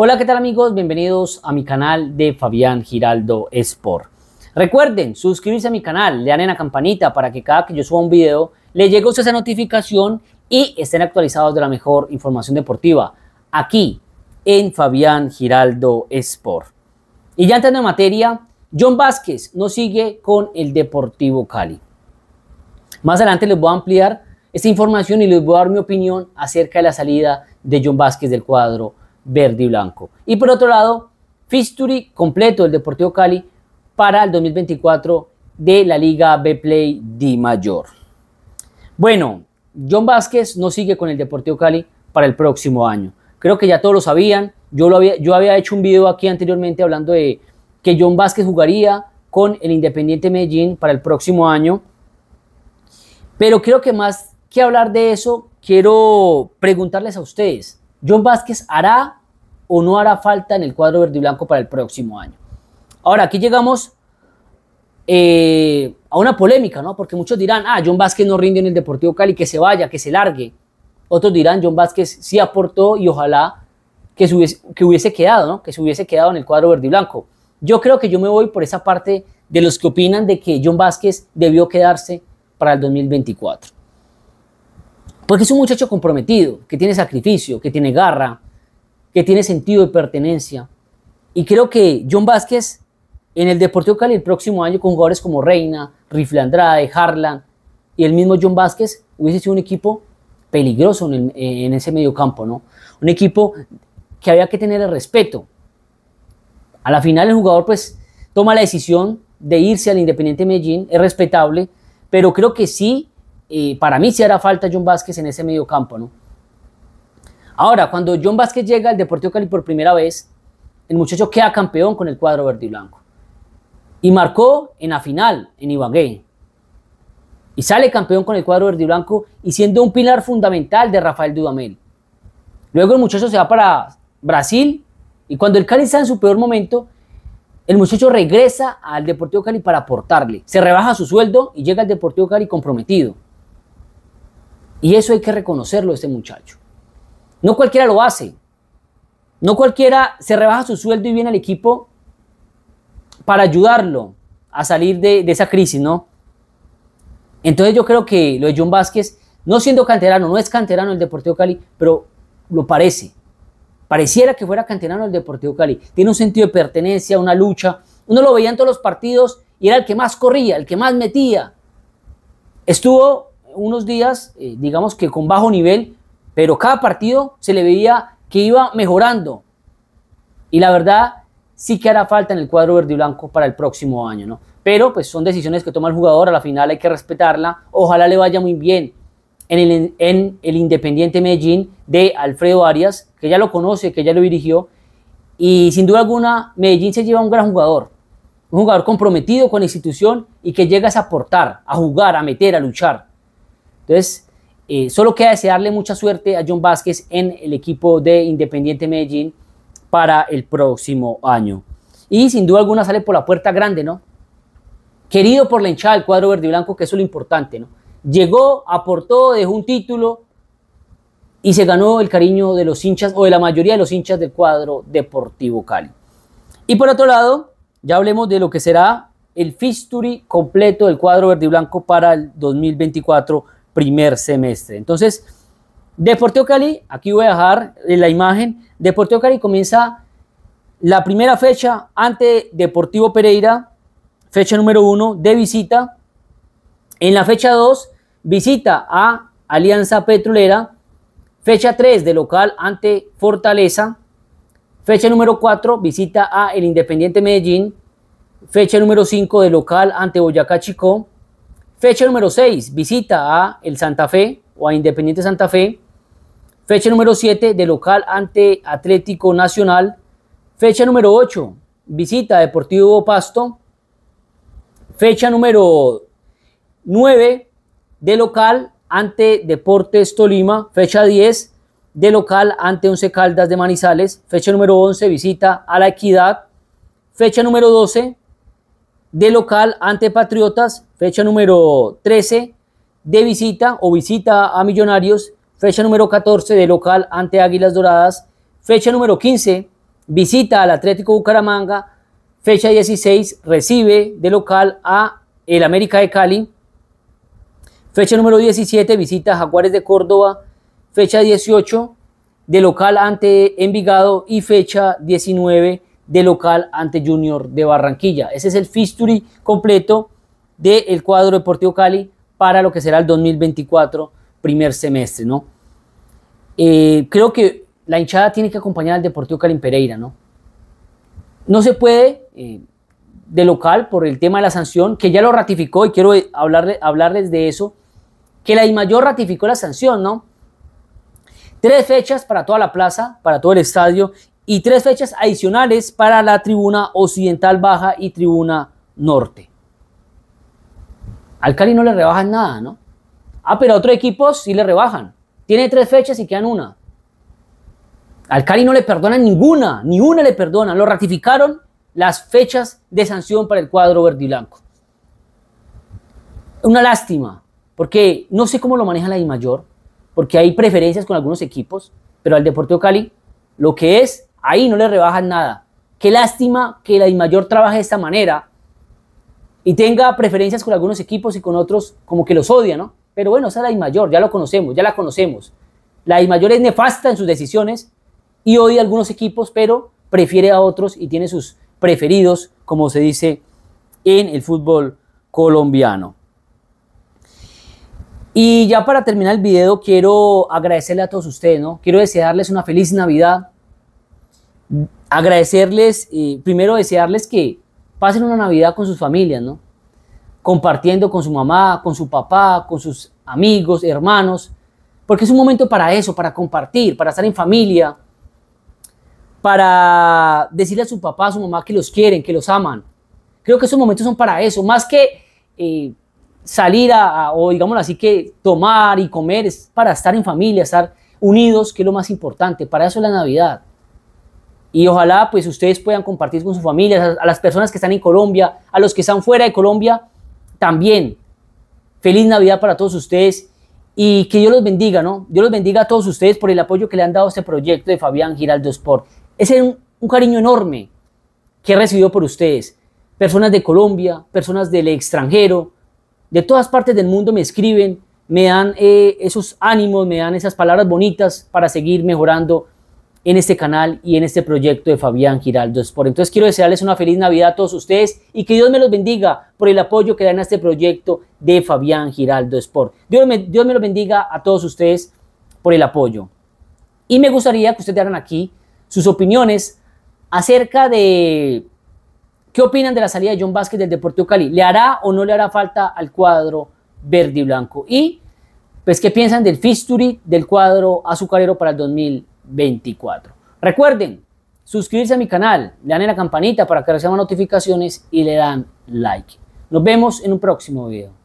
Hola, ¿qué tal amigos? Bienvenidos a mi canal de Fabián Giraldo Sport. Recuerden suscribirse a mi canal, le dan en la campanita para que cada que yo suba un video le llegue usted esa notificación y estén actualizados de la mejor información deportiva aquí en Fabián Giraldo Sport. Y ya entrando en materia, John Vázquez nos sigue con el Deportivo Cali. Más adelante les voy a ampliar esta información y les voy a dar mi opinión acerca de la salida de John Vázquez del cuadro verde y blanco. Y por otro lado, Fisturi completo del Deportivo Cali para el 2024 de la Liga B Play de Mayor. Bueno, John Vázquez no sigue con el Deportivo Cali para el próximo año. Creo que ya todos lo sabían. Yo, lo había, yo había hecho un video aquí anteriormente hablando de que John Vázquez jugaría con el Independiente Medellín para el próximo año. Pero creo que más que hablar de eso, quiero preguntarles a ustedes, John Vázquez hará o no hará falta en el cuadro verde y blanco para el próximo año. Ahora, aquí llegamos eh, a una polémica, ¿no? Porque muchos dirán, ah, John Vázquez no rinde en el Deportivo Cali, que se vaya, que se largue. Otros dirán, John Vázquez sí aportó y ojalá que, que hubiese quedado, ¿no? Que se hubiese quedado en el cuadro verde y blanco. Yo creo que yo me voy por esa parte de los que opinan de que John Vázquez debió quedarse para el 2024. Porque es un muchacho comprometido, que tiene sacrificio, que tiene garra, que tiene sentido de pertenencia. Y creo que John Vázquez en el Deportivo Cali el próximo año con jugadores como Reina, Rifle Andrade, Harlan y el mismo John Vázquez hubiese sido un equipo peligroso en, el, en ese mediocampo, ¿no? Un equipo que había que tener el respeto. A la final el jugador pues toma la decisión de irse al Independiente Medellín, es respetable, pero creo que sí para mí sí hará falta John Vázquez en ese medio campo, ¿no? Ahora, cuando John Vázquez llega al Deportivo Cali por primera vez, el muchacho queda campeón con el cuadro verde y blanco. Y marcó en la final, en Ibagué. Y sale campeón con el cuadro verde y blanco y siendo un pilar fundamental de Rafael Dudamel. Luego el muchacho se va para Brasil y cuando el Cali está en su peor momento, el muchacho regresa al Deportivo Cali para aportarle. Se rebaja su sueldo y llega al Deportivo Cali comprometido. Y eso hay que reconocerlo este muchacho. No cualquiera lo hace. No cualquiera se rebaja su sueldo y viene al equipo para ayudarlo a salir de, esa crisis, ¿no? Entonces yo creo que lo de John Vázquez, no siendo canterano, no es canterano el Deportivo Cali, pero lo parece. Pareciera que fuera canterano el Deportivo Cali. Tiene un sentido de pertenencia, una lucha. Uno lo veía en todos los partidos y era el que más corría, el que más metía. Estuvo unos días, eh, digamos que con bajo nivel, pero cada partido se le veía que iba mejorando. Y la verdad, sí que hará falta en el cuadro verde y blanco para el próximo año, ¿no? Pero pues son decisiones que toma el jugador, a la final hay que respetarla, ojalá le vaya muy bien en el, en el Independiente Medellín de Alfredo Arias, que ya lo conoce, que ya lo dirigió, y sin duda alguna Medellín se lleva un gran jugador, un jugador comprometido con la institución y que llega a aportar, a jugar, a meter, a luchar. Entonces, eh, solo queda desearle mucha suerte a John Vázquez en el equipo de Independiente Medellín para el próximo año. Y sin duda alguna sale por la puerta grande, ¿no? Querido por la hinchada del cuadro verde y blanco, que eso es lo importante, ¿no? Llegó, aportó, dejó un título y se ganó el cariño de los hinchas o de la mayoría de los hinchas del cuadro Deportivo Cali. Y por otro lado, ya hablemos de lo que será el fisturi completo del cuadro verde y blanco para el 2024 primer semestre. Entonces, Deportivo Cali, aquí voy a dejar eh, la imagen. Deportivo Cali comienza la primera fecha ante Deportivo Pereira, fecha número uno de visita. En la fecha 2, visita a Alianza Petrolera. Fecha 3 de local ante Fortaleza. Fecha número 4, visita a el Independiente Medellín. Fecha número 5 de local ante Boyacá Chicó. Fecha número 6, visita a el Santa Fe o a Independiente Santa Fe. Fecha número 7, de local ante Atlético Nacional. Fecha número 8, visita a Deportivo Pasto. Fecha número 9, de local ante Deportes Tolima. Fecha 10, de local ante Once Caldas de Manizales. Fecha número 11, visita a La Equidad. Fecha número 12, de local ante Patriotas, fecha número 13, de visita o visita a Millonarios, fecha número 14 de local ante Águilas Doradas, fecha número 15, visita al Atlético Bucaramanga, fecha 16, recibe de local a el América de Cali, fecha número 17, visita a Jaguares de Córdoba, fecha 18, de local ante Envigado y fecha 19, de local ante Junior de Barranquilla. Ese es el fixture completo del de cuadro Deportivo Cali para lo que será el 2024, primer semestre, ¿no? Eh, creo que la hinchada tiene que acompañar al Deportivo Cali en Pereira, ¿no? No se puede eh, de local por el tema de la sanción, que ya lo ratificó y quiero eh, hablarles de eso, que la mayor ratificó la sanción, ¿no? Tres fechas para toda la plaza, para todo el estadio y tres fechas adicionales para la tribuna occidental baja y tribuna norte. Al Cali no le rebajan nada, ¿no? Ah, pero a otros equipos sí le rebajan. Tiene tres fechas y quedan una. Al Cali no le perdonan ninguna, ni una le perdonan. Lo ratificaron las fechas de sanción para el cuadro verde y blanco. Una lástima, porque no sé cómo lo maneja la I mayor, porque hay preferencias con algunos equipos, pero al Deportivo Cali lo que es Ahí no le rebajan nada. Qué lástima que la mayor trabaje de esta manera y tenga preferencias con algunos equipos y con otros como que los odia, ¿no? Pero bueno, esa es la mayor, ya lo conocemos, ya la conocemos. La mayor es nefasta en sus decisiones y odia algunos equipos, pero prefiere a otros y tiene sus preferidos, como se dice en el fútbol colombiano. Y ya para terminar el video, quiero agradecerle a todos ustedes, ¿no? Quiero desearles una feliz Navidad, agradecerles, primero desearles que pasen una Navidad con sus familias, ¿no? Compartiendo con su mamá, con su papá, con sus amigos, hermanos, porque es un momento para eso, para compartir, para estar en familia, para decirle a su papá, a su mamá que los quieren, que los aman. Creo que esos momentos son para eso, más que eh, salir a, o digámoslo así, que tomar y comer, es para estar en familia, estar unidos, que es lo más importante. Para eso es la Navidad y ojalá pues ustedes puedan compartir con sus familias, a, las personas que están en Colombia, a los que están fuera de Colombia también. Feliz Navidad para todos ustedes y que Dios los bendiga, ¿no? Dios los bendiga a todos ustedes por el apoyo que le han dado a este proyecto de Fabián Giraldo Sport. Es un, cariño enorme que he recibido por ustedes. Personas de Colombia, personas del extranjero, de todas partes del mundo me escriben, me dan eh, esos ánimos, me dan esas palabras bonitas para seguir mejorando en este canal y en este proyecto de Fabián Giraldo Sport. Entonces quiero desearles una feliz Navidad a todos ustedes y que Dios me los bendiga por el apoyo que dan a este proyecto de Fabián Giraldo Sport. Dios me, Dios me los bendiga a todos ustedes por el apoyo. Y me gustaría que ustedes dieran aquí sus opiniones acerca de qué opinan de la salida de John Vázquez del Deportivo Cali. ¿Le hará o no le hará falta al cuadro verde y blanco? Y pues qué piensan del fisturi del cuadro azucarero para el 2020. 24. Recuerden suscribirse a mi canal, le dan la campanita para que reciban notificaciones y le dan like. Nos vemos en un próximo video.